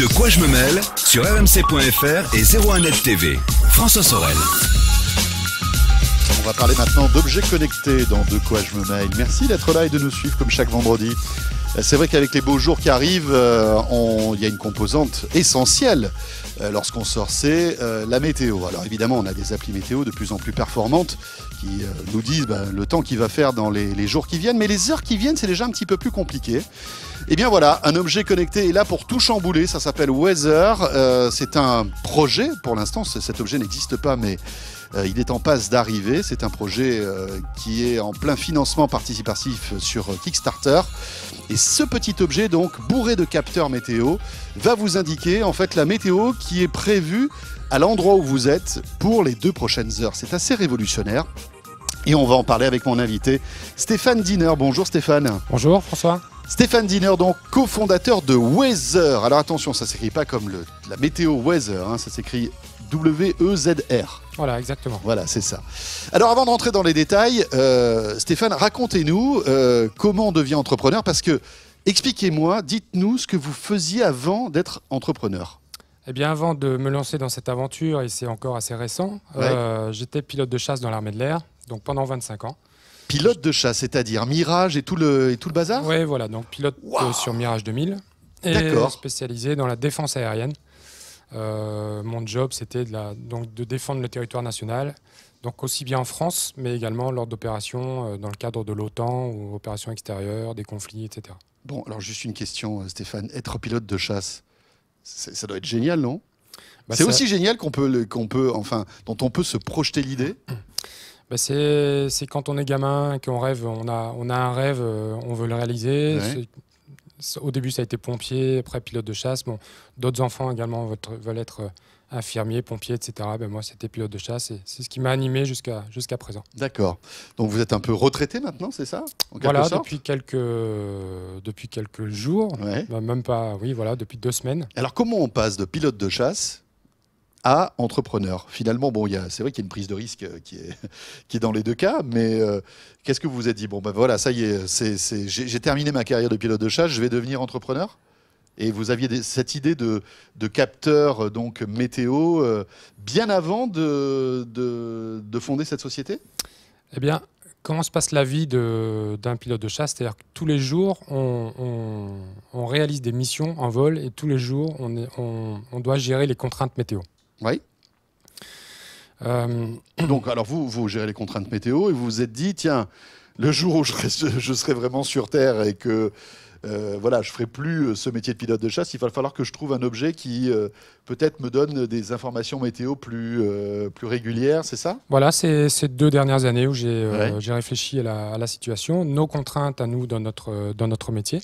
De quoi je me mêle sur rmc.fr et 01net TV. François Sorel. On va parler maintenant d'objets connectés dans De quoi je me mêle. Merci d'être là et de nous suivre comme chaque vendredi. C'est vrai qu'avec les beaux jours qui arrivent, euh, il y a une composante essentielle euh, lorsqu'on sort, c'est euh, la météo. Alors évidemment, on a des applis météo de plus en plus performantes qui nous disent bah, le temps qu'il va faire dans les jours qui viennent, mais les heures qui viennent, c'est déjà un petit peu plus compliqué. Et eh bien voilà, un objet connecté est là pour tout chambouler. Ça s'appelle Weather. Euh, c'est un projet. Pour l'instant, cet objet n'existe pas, mais euh, il est en passe d'arriver. C'est un projet euh, qui est en plein financement participatif sur Kickstarter. Et ce petit objet, donc bourré de capteurs météo, va vous indiquer en fait la météo qui est prévue à l'endroit où vous êtes pour les deux prochaines heures. C'est assez révolutionnaire. Et on va en parler avec mon invité, Stéphane Diner. Bonjour Stéphane. Bonjour François. Stéphane Diner, donc cofondateur de Weather. Alors attention, ça s'écrit pas comme le, la météo Weather, hein, ça s'écrit W-E-Z-R. Voilà, exactement. Voilà, c'est ça. Alors avant de rentrer dans les détails, euh, Stéphane, racontez-nous euh, comment on devient entrepreneur, parce que, expliquez-moi, dites-nous ce que vous faisiez avant d'être entrepreneur. Eh bien, avant de me lancer dans cette aventure, et c'est encore assez récent, euh, j'étais pilote de chasse dans l'armée de l'air, donc pendant 25 ans. Pilote de chasse, c'est-à-dire Mirage et tout le, et tout le bazar Oui, voilà, donc pilote euh, sur Mirage 2000 et spécialisé dans la défense aérienne. Euh, mon job, c'était de, donc de défendre le territoire national, donc aussi bien en France, mais également lors d'opérations euh, dans le cadre de l'OTAN ou opérations extérieures, des conflits, etc. Bon, alors juste une question, Stéphane. Être pilote de chasse, ça doit être génial, non bah, C'est aussi génial qu'on peut, qu'on peut, enfin, dont on peut se projeter l'idée. Bah, c'est, quand on est gamin qu'on rêve, on a, on a un rêve, euh, on veut le réaliser. Au début, ça a été pompier, après pilote de chasse. Bon, D'autres enfants également veulent être euh, infirmier, pompier, etc. Ben, moi, c'était pilote de chasse et c'est ce qui m'a animé jusqu'à présent. D'accord. Donc vous êtes un peu retraité maintenant, c'est ça Voilà, depuis quelques euh, depuis quelques jours, bah, même pas, oui, voilà, depuis deux semaines. Alors comment on passe de pilote de chasse à entrepreneur. Finalement, bon, c'est vrai qu'il y a une prise de risque euh, qui est, qui est dans les deux cas, mais euh, qu'est-ce que vous vous êtes dit Bon, ben voilà, ça y est, j'ai terminé ma carrière de pilote de chasse, je vais devenir entrepreneur et vous aviez cette idée de, de capteur euh, donc météo bien avant de, fonder cette société Eh bien, comment se passe la vie d'un pilote de chasse C'est-à-dire que tous les jours, on, on, réalise des missions en vol et tous les jours, on, on doit gérer les contraintes météo. Oui. Euh, Donc, alors vous, vous gérez les contraintes météo et vous vous êtes dit, tiens, le jour où je serai, je serai vraiment sur Terre et que euh, voilà, je ferai plus euh, ce métier de pilote de chasse, il va falloir que je trouve un objet qui euh, peut-être me donne des informations météo plus, plus régulières, c'est ça Voilà, c'est ces deux dernières années où j'ai réfléchi à la, situation, nos contraintes à nous dans notre, dans notre métier.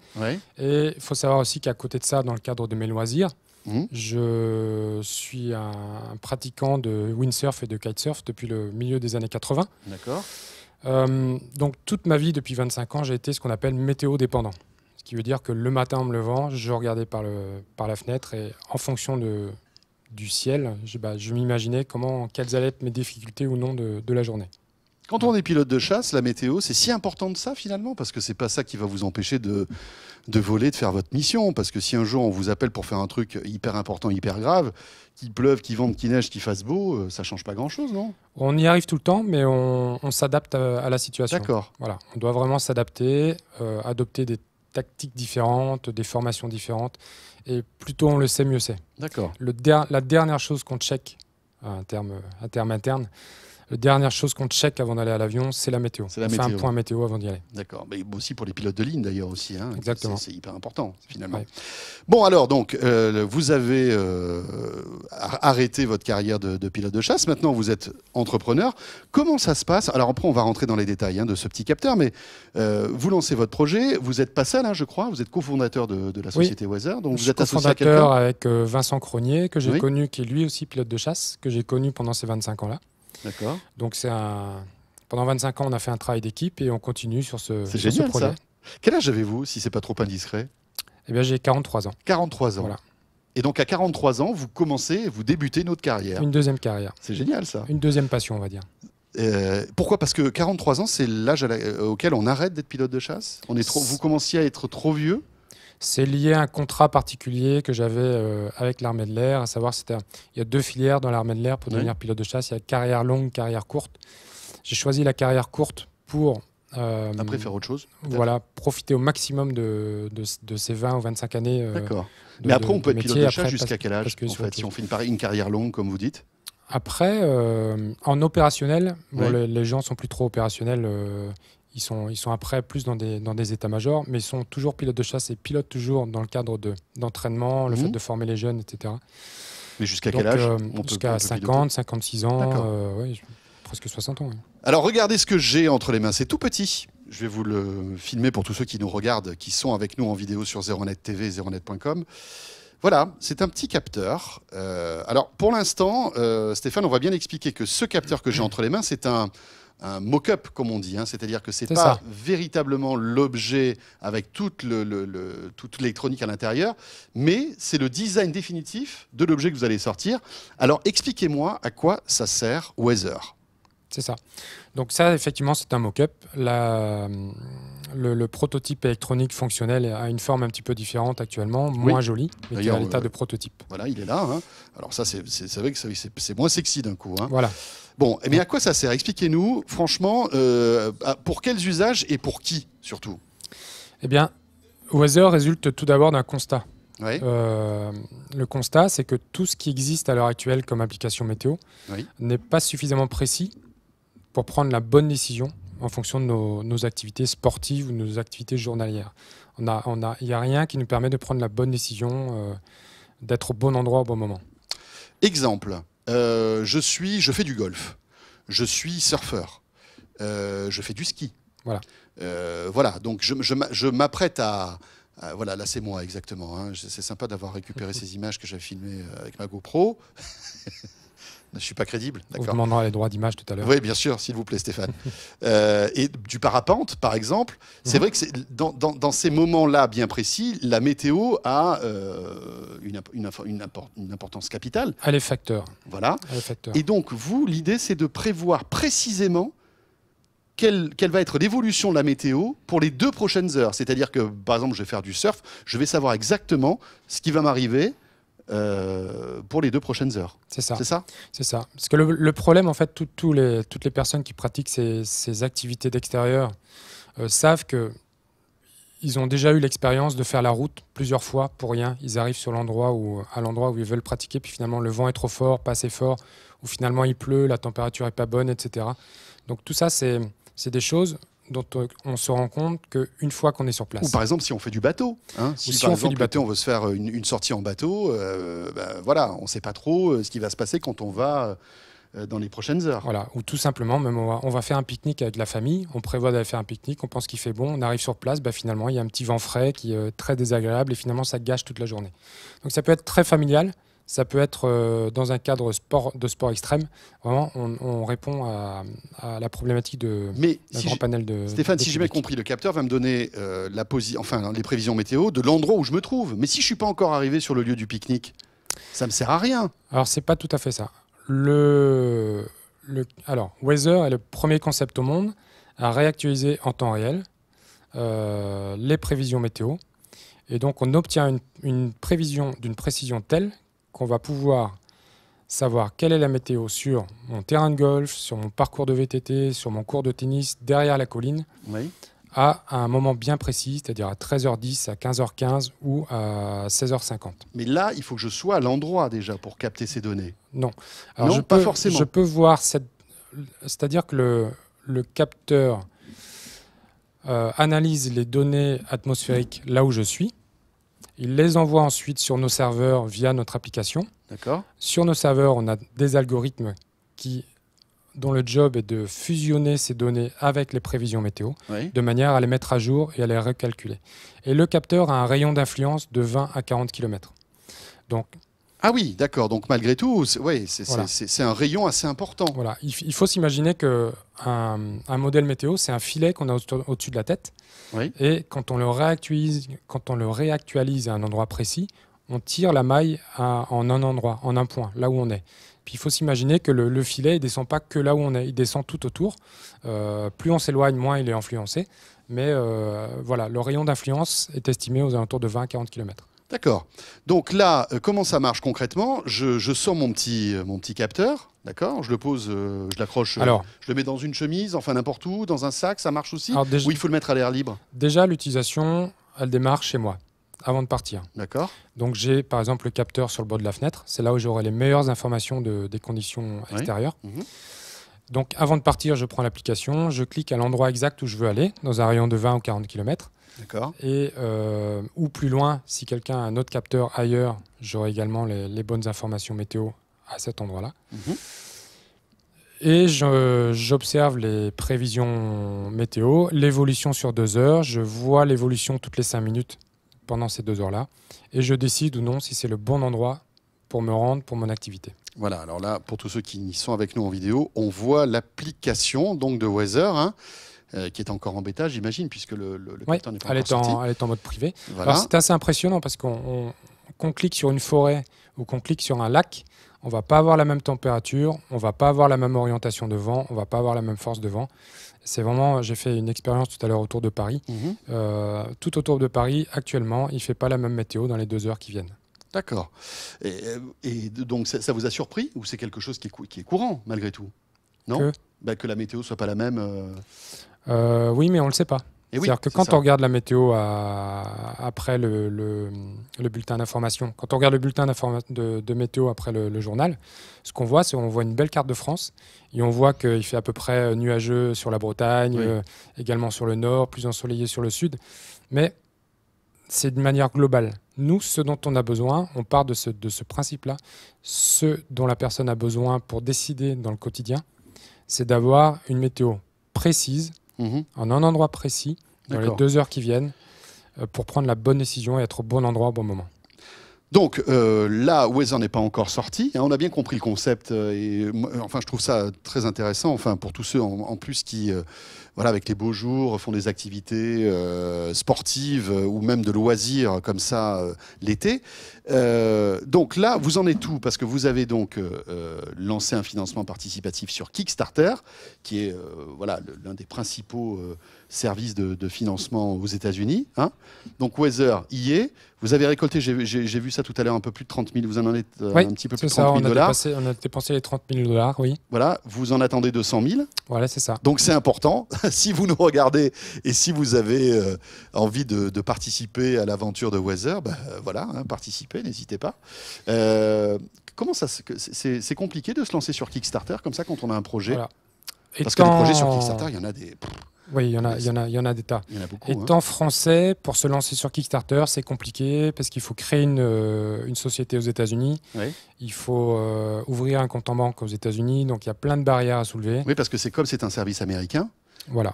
Et il faut savoir aussi qu'à côté de ça, dans le cadre de mes loisirs, Mhm. Je suis un pratiquant de windsurf et de kitesurf depuis le milieu des années 80. D'accord. Euh, donc toute ma vie, depuis 25 ans, j'ai été ce qu'on appelle météo-dépendant. Ce qui veut dire que le matin en me levant, je regardais par, le, par la fenêtre et en fonction de, du ciel, je, bah, m'imaginais comment, quelles allaient être mes difficultés ou non de la journée. Quand on est pilote de chasse, la météo, c'est si important de ça finalement, parce que c'est pas ça qui va vous empêcher de, de voler, de faire votre mission. Parce que si un jour on vous appelle pour faire un truc hyper important, hyper grave, qu'il pleuve, qu'il vente, qu'il neige, qu'il fasse beau, euh, ça change pas grand chose, non On y arrive tout le temps, mais on, s'adapte à, la situation. D'accord. Voilà, on doit vraiment s'adapter, euh, adopter des tactiques différentes, des formations différentes, et plutôt on le sait, mieux c'est. D'accord. la dernière chose qu'on check, à terme, terme interne, la dernière chose qu'on check avant d'aller à l'avion, c'est la météo. C'est un point météo avant d'y aller. D'accord. Mais aussi pour les pilotes de ligne d'ailleurs aussi. Hein. Exactement. C'est hyper important finalement. Bon alors donc euh, vous avez euh, arrêté votre carrière de, pilote de chasse. Maintenant vous êtes entrepreneur. Comment ça se passe Alors après on va rentrer dans les détails hein, de ce petit capteur, mais euh, vous lancez votre projet. Vous êtes pas seul, hein, je crois. Vous êtes cofondateur de, la société Weather. Donc vous êtes associé avec Vincent Cronier que j'ai connu, qui est lui aussi pilote de chasse, que j'ai connu pendant ces 25 ans là. D'accord. Donc c'est un... Pendant 25 ans, on a fait un travail d'équipe et on continue sur ce, c'est génial, Ça. Quel âge avez-vous, si c'est pas trop indiscret Eh bien, j'ai 43 ans. 43 ans. Voilà. Et donc à 43 ans, vous commencez, vous débutez une autre carrière. Une deuxième carrière. C'est génial ça. Une deuxième passion, on va dire. Euh, pourquoi Parce que 43 ans, c'est l'âge auquel on arrête d'être pilote de chasse. On est trop... Vous commencez à être trop vieux c'est lié à un contrat particulier que j'avais euh, avec l'armée de l'air, à savoir c'était il y a deux filières dans l'armée de l'air pour devenir pilote de chasse, il y a carrière longue, carrière courte. J'ai choisi la carrière courte pour euh, Après, faire autre chose Voilà, profiter au maximum de, de, ces 20 ou 25 années. Euh, D'accord. Mais après, on peut être pilote de chasse jusqu'à quel âge en fait, Si on fait une, carrière longue, comme vous dites Après, en opérationnel, bon, les, les, gens sont plus trop opérationnels. Ils sont, ils sont après plus dans des, dans des états-majors, mais ils sont toujours pilotes de chasse et pilotent toujours dans le cadre d'entraînement, le fait mmh. de former les jeunes, etc. Mais jusqu'à quel âge euh, Jusqu'à 50, 56 ans, euh, presque 60 ans. Alors regardez ce que j'ai entre les mains, c'est tout petit. Je vais vous le filmer pour tous ceux qui nous regardent, qui sont avec nous en vidéo sur Zeronet TV ZeroNet.com. netcom Voilà, c'est un petit capteur. Euh, alors pour l'instant, Stéphane, on va bien expliquer que ce capteur que j'ai entre les mains, c'est un, un mock-up, comme on dit. Hein. C'est-à-dire que c'est pas véritablement l'objet avec toute, l'électronique à l'intérieur, mais c'est le design définitif de l'objet que vous allez sortir. Alors expliquez-moi à quoi ça sert Weather. C'est ça. Donc ça, effectivement, c'est un mock-up. La le, prototype électronique fonctionnel a une forme un petit peu différente actuellement, moins jolie, mais qui est à l'état euh, de prototype. Voilà, il est là. Hein. Alors ça, c'est vrai que c'est moins sexy d'un coup. Hein. Voilà. Bon, mais eh à quoi ça sert Expliquez-nous, franchement, euh, pour quels usages et pour qui surtout Eh bien, Weather résulte tout d'abord d'un constat. Euh, le constat, c'est que tout ce qui existe à l'heure actuelle comme application météo n'est pas suffisamment précis pour prendre la bonne décision en fonction de nos, activités sportives ou nos activités journalières. Il n'y a, on a, a rien qui nous permet de prendre la bonne décision, euh, d'être au bon endroit au bon moment. Exemple, euh, je, suis, je fais du golf, je suis surfeur, euh, je fais du ski. Voilà. voilà, donc je, m'apprête à, voilà, là c'est moi exactement. Hein. C'est sympa d'avoir récupéré ces images que j'avais filmées avec ma GoPro. Je ne suis pas crédible. Vous demandera les droits d'image tout à l'heure. Oui, bien sûr, s'il vous plaît, Stéphane. Euh, et du parapente, par exemple, c'est mhm. vrai que dans, dans, ces moments-là bien précis, la météo a euh, une, une, une, importance capitale. Elle est facteur. Voilà. Et donc, vous, l'idée, c'est de prévoir précisément quelle, quelle, va être l'évolution de la météo pour les deux prochaines heures. C'est-à-dire que, par exemple, je vais faire du surf, je vais savoir exactement ce qui va m'arriver euh, pour les deux prochaines heures. C'est ça. C'est ça C'est ça. Parce que le, problème, en fait, les, toutes les personnes qui pratiquent ces, activités d'extérieur euh, savent que ils ont déjà eu l'expérience de faire la route plusieurs fois pour rien. Ils arrivent sur l'endroit où, à l'endroit où ils veulent pratiquer, puis finalement le vent est trop fort, pas assez fort, ou finalement il pleut, la température est pas bonne, etc. Donc tout ça, c'est des choses dont on se rend compte qu'une fois qu'on est sur place. Ou par exemple, si on fait du bateau. Hein. si, on fait du bateau, on veut se faire une, sortie en bateau, euh, ben, voilà, on ne sait pas trop euh, ce qui va se passer quand on va euh, dans les prochaines heures. Voilà, ou tout simplement, même on va, on va faire un pique-nique avec la famille, on prévoit d'aller faire un pique-nique, on pense qu'il fait bon, on arrive sur place, ben, finalement il y a un petit vent frais qui est très désagréable et finalement ça gâche toute la journée. Donc ça peut être très familial, ça peut être euh, dans un cadre sport, de sport extrême. Vraiment, on, répond à, la problématique de Mais la grande panel de. Stéphane, si j'ai bien compris, le capteur va me donner euh, la enfin, les prévisions météo de l'endroit où je me trouve. Mais si je suis pas encore arrivé sur le lieu du pique-nique, ça me sert à rien. Alors, c'est pas tout à fait ça. Le, le, alors, Weather est le premier concept au monde à réactualiser en temps réel euh, les prévisions météo. Et donc, on obtient une prévision d'une précision telle qu'on va pouvoir savoir quelle est la météo sur mon terrain de golf, sur mon parcours de VTT, sur mon cours de tennis, derrière la colline, à un moment bien précis, c'est-à-dire à 13h10, à 15h15 ou à 16h50. Mais là, il faut que je sois à l'endroit déjà pour capter ces données. Non, pas forcément. Je peux voir cette... C'est-à-dire que le, capteur euh, analyse les données atmosphériques là où je suis. Il les envoie ensuite sur nos serveurs via notre application. D'accord. Sur nos serveurs, on a des algorithmes qui dont le job est de fusionner ces données avec les prévisions météo, de manière à les mettre à jour et à les recalculer. Et le capteur a un rayon d'influence de 20 à 40 km. Donc, ah oui, d'accord. Donc malgré tout, c'est un rayon assez important. Voilà. Il, faut s'imaginer que un, modèle météo, c'est un filet qu'on a au-dessus de la tête. Et quand on le réactualise, quand on le réactualise à un endroit précis, on tire la maille en un endroit, en un point, là où on est. Puis il faut s'imaginer que le, filet ne descend pas que là où on est, il descend tout autour. Euh, plus on s'éloigne, moins il est influencé. Mais euh, voilà, le rayon d'influence est estimé aux alentours de 20 40 km. D'accord. Donc là, euh, comment ça marche concrètement je, sors mon petit, euh, mon petit capteur, d'accord Je le pose, euh, je l'accroche, je le mets dans une chemise, enfin n'importe où, dans un sac, ça marche aussi Ou il faut le mettre à l'air libre Déjà, l'utilisation, elle démarre chez moi, avant de partir. D'accord. Donc j'ai par exemple le capteur sur le bord de la fenêtre, c'est là où j'aurai les meilleures informations des conditions extérieures. Mhm. Donc avant de partir, je prends l'application, je clique à l'endroit exact où je veux aller, dans un rayon de 20 ou 40 km. Et, euh, ou plus loin, si quelqu'un a un autre capteur ailleurs, j'aurai également les, bonnes informations météo à cet endroit-là. Mhm. Et j'observe les prévisions météo, l'évolution sur deux heures. Je vois l'évolution toutes les cinq minutes pendant ces deux heures-là. Et je décide ou non si c'est le bon endroit pour me rendre pour mon activité. Voilà, alors là, pour tous ceux qui sont avec nous en vidéo, on voit l'application donc de Weather. Hein, euh, qui est encore en bêta, j'imagine, puisque le, le, le n'est pas elle est, En, elle est en mode privé. C'est assez impressionnant parce qu'on clique sur une forêt ou qu'on clique sur un lac, on va pas avoir la même température, on va pas avoir la même orientation de vent, on va pas avoir la même force de vent. C'est vraiment, j'ai fait une expérience tout à l'heure autour de Paris. Mhm. Euh, tout autour de Paris, actuellement, il fait pas la même météo dans les deux heures qui viennent. D'accord. Et, euh, donc ça, vous a surpris ou c'est quelque chose qui est, qui est, courant malgré tout Non bah, que, la météo soit pas la même. Euh, oui, mais on ne le sait pas. C'est-à-dire que quand on regarde la météo après le, bulletin d'information, quand on regarde le bulletin de, de, météo après le, journal, ce qu'on voit, c'est qu'on voit une belle carte de France et on voit qu'il fait à peu près euh, nuageux sur la Bretagne, euh, également sur le nord, plus ensoleillé sur le sud. Mais c'est de manière globale. Nous, ce dont on a besoin, on part de ce principe-là, ce dont la personne a besoin pour décider dans le quotidien, c'est d'avoir une météo précise, Mm-hmm. en un endroit précis, dans les deux heures qui viennent, euh, pour prendre la bonne décision et être au bon endroit au bon moment. Donc euh, là, Weather n'est pas encore sorti. Hein. on a bien compris le concept. Euh, et, enfin, je trouve ça très intéressant. Enfin, pour tous ceux en plus qui, voilà, avec les beaux jours, font des activités euh, sportives euh, ou même de loisirs comme ça euh, l'été. donc là, vous en êtes tout parce que vous avez donc lancé un financement participatif sur Kickstarter, qui est voilà l'un des principaux services de, financement aux États-Unis. Hein. donc Weather y est. Vous avez récolté, j'ai vu ça tout à l'heure, un peu plus de 30 000. Vous en avez un petit peu plus de 30 000 ça, on dollars. on a dépensé les 30 000 dollars, oui. Voilà, vous en attendez 200 000. Voilà, c'est ça. Donc c'est important. si vous nous regardez et si vous avez euh, envie de, participer à l'aventure de Weather, bah, euh, voilà, hein, participez, n'hésitez pas. Euh, comment ça, c'est compliqué de se lancer sur Kickstarter comme ça quand on a un projet Parce que les projets sur Kickstarter, il y en a des. Oui, il y en a, il y en a, il y en a des tas. en hein. Étant français, pour se lancer sur Kickstarter, c'est compliqué parce qu'il faut créer une, société aux États-Unis. Il faut ouvrir un compte en banque aux États-Unis. Donc il y a plein de barrières à soulever. Oui, parce que c'est comme c'est un service américain.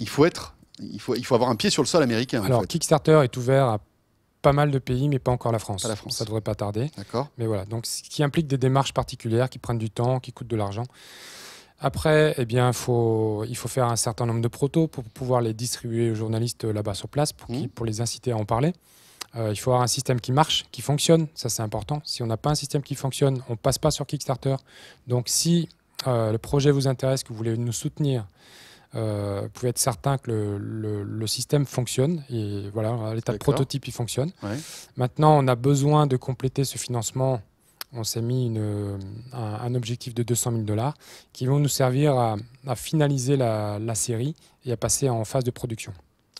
Il faut être, il faut, avoir un pied sur le sol américain. Alors, Kickstarter est ouvert à pas mal de pays, mais pas encore la France. Ça la France. Ça devrait pas tarder. D'accord. Mais voilà, donc ce qui implique des démarches particulières qui prennent du temps, qui coûtent de l'argent. Après, eh bien, il faut faire un certain nombre de protos pour pouvoir les distribuer aux journalistes euh, là-bas sur place, mmh. pour, les inciter à en parler. Euh, il faut avoir un système qui marche, qui fonctionne, ça c'est important. Si on n'a pas un système qui fonctionne, on passe pas sur Kickstarter. Donc si euh, le projet vous intéresse, que vous voulez nous soutenir, euh, pouvez être certain que le, système fonctionne. Et voilà, à l'état de prototype, il fonctionne. Maintenant, on a besoin de compléter ce financement. On s'est mis une, un, objectif de 200 000 dollars qui vont nous servir à, finaliser la, série et à passer en phase de production.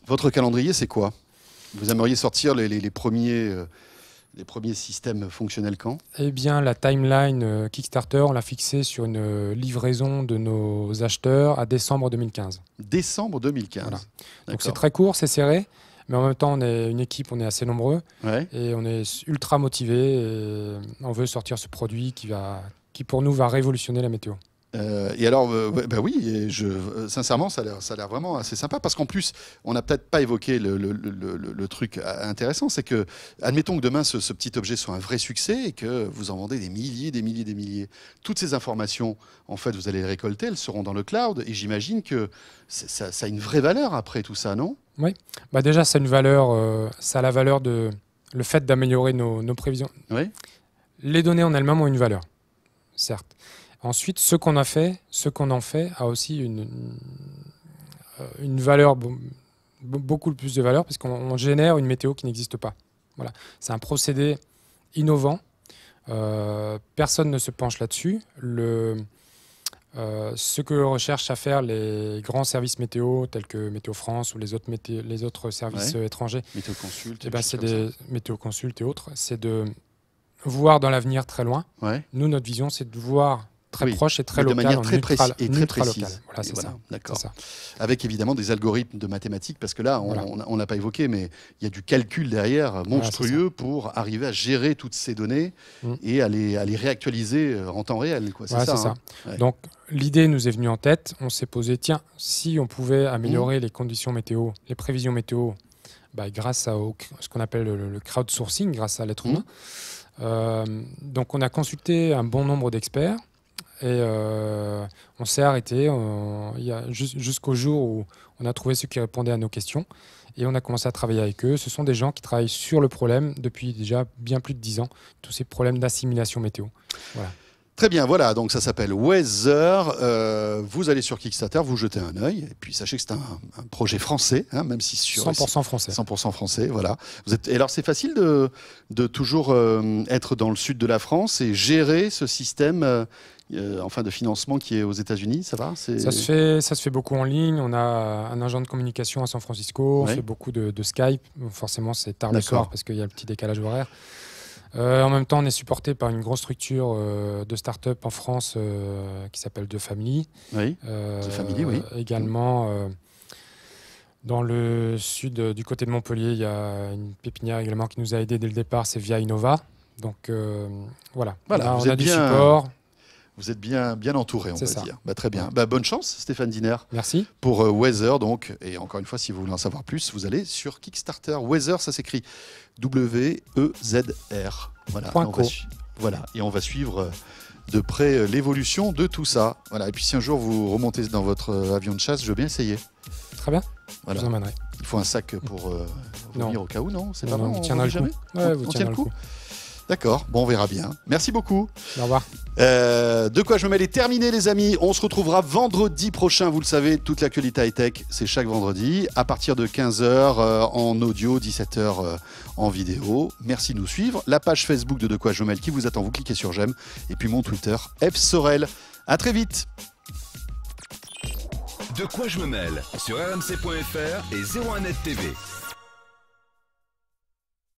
Votre calendrier, c'est quoi Vous aimeriez sortir les, les premiers. Euh, les premiers systèmes fonctionnels quand Eh bien, la timeline euh, Kickstarter, on l'a fixée sur une euh, livraison de nos acheteurs à décembre 2015. Décembre 2015. Donc c'est très court, c'est serré, mais en même temps, on est une équipe, on est assez nombreux et on est ultra motivés. on veut sortir ce produit qui va, qui pour nous va révolutionner la météo. Euh, et alors, euh, bah oui, je, sincèrement, ça a l'air vraiment assez sympa parce qu'en plus, on n'a peut-être pas évoqué le, truc intéressant, c'est que, admettons que demain, ce, petit objet soit un vrai succès et que vous en vendez des milliers, des milliers, des milliers. Toutes ces informations, en fait, vous allez les récolter, elles seront dans le cloud et j'imagine que ça, a une vraie valeur après tout ça, non Oui, bah déjà, ça a une valeur, euh, ça a la valeur de le fait d'améliorer nos, nos, prévisions. Oui. Les données en elles-mêmes ont une valeur, certes. Ensuite, ce qu'on a fait, ce qu'on en fait a aussi une, euh, une valeur, beaucoup plus de valeur, parce qu'on génère une météo qui n'existe pas. Voilà. C'est un procédé innovant. Euh, personne ne se penche là-dessus. Euh, ce que recherchent à faire les grands services météo, tels que Météo France ou les autres, les autres services étrangers, Météo Consult et, des eh ben, météo et autres, c'est de voir dans l'avenir très loin. Nous, notre vision, c'est de voir très proche et très local. De manière très précise. Et très précise. Voilà, c'est ça. D'accord. Avec évidemment des algorithmes de mathématiques, parce que là, on n'a pas évoqué, mais il y a du calcul derrière monstrueux pour arriver à gérer toutes ces données mm. et à les, à les, réactualiser euh, en temps réel. C'est ça. Hein. Donc, l'idée nous est venue en tête. On s'est posé, tiens, si on pouvait améliorer mm. les conditions météo, les prévisions météo, bah, grâce à ce qu'on appelle le, crowdsourcing, grâce à l'être mm. humain. Euh, donc, on a consulté un bon nombre d'experts et euh, on s'est arrêté jusqu'au jour où on a trouvé ceux qui répondaient à nos questions. Et on a commencé à travailler avec eux. Ce sont des gens qui travaillent sur le problème depuis déjà bien plus de 10 ans, tous ces problèmes d'assimilation météo. Très bien, voilà, donc ça s'appelle Weather. Euh, vous allez sur Kickstarter, vous jetez un œil, et puis sachez que c'est un, projet français, hein, même si sur. 100% français. 100% français, voilà. Vous êtes, et alors c'est facile de, de toujours euh, être dans le sud de la France et gérer ce système euh, enfin de financement qui est aux États-Unis, ça va ça se, fait, ça se fait beaucoup en ligne. On a un agent de communication à San Francisco, on fait beaucoup de, Skype. Forcément, c'est tard le soir parce qu'il y a le petit décalage horaire. Euh, en même temps, on est supporté par une grosse structure euh, de start-up en France qui s'appelle The Family. Oui. The Family, oui. Également. Dans le sud, du côté de Montpellier, il y a une pépinière également qui nous a aidés dès le départ, c'est via Innova. Donc voilà, voilà on a, du support. Vous êtes bien, bien entouré, on va dire. Bah, très bien. Bah, bonne chance, Stéphane Diner. Merci. Pour euh, Weather, donc. Et encore une fois, si vous voulez en savoir plus, vous allez sur Kickstarter. Weather, ça s'écrit W-E-Z-R. Voilà. voilà. Et on va suivre euh, de près euh, l'évolution de tout ça. Voilà. Et puis, si un jour vous remontez dans votre avion de chasse, je veux bien essayer. Très bien. Je vous emmènerai. Il faut un sac pour venir au cas où, non C'est on le coup. on, tient le coup. D'accord, bon, on verra bien. Merci beaucoup. Au revoir. Euh, de quoi je me mêle est terminé, les amis. On se retrouvera vendredi prochain. Vous le savez, toute l'actualité high-tech, c'est chaque vendredi, à partir de 15h euh, en audio, 17h euh, en vidéo. Merci de nous suivre. La page Facebook de De quoi je me mêle qui vous attend, vous cliquez sur j'aime. Et puis mon Twitter, F Sorel. À très vite. De quoi je me mêle sur rmc.fr et 01net TV.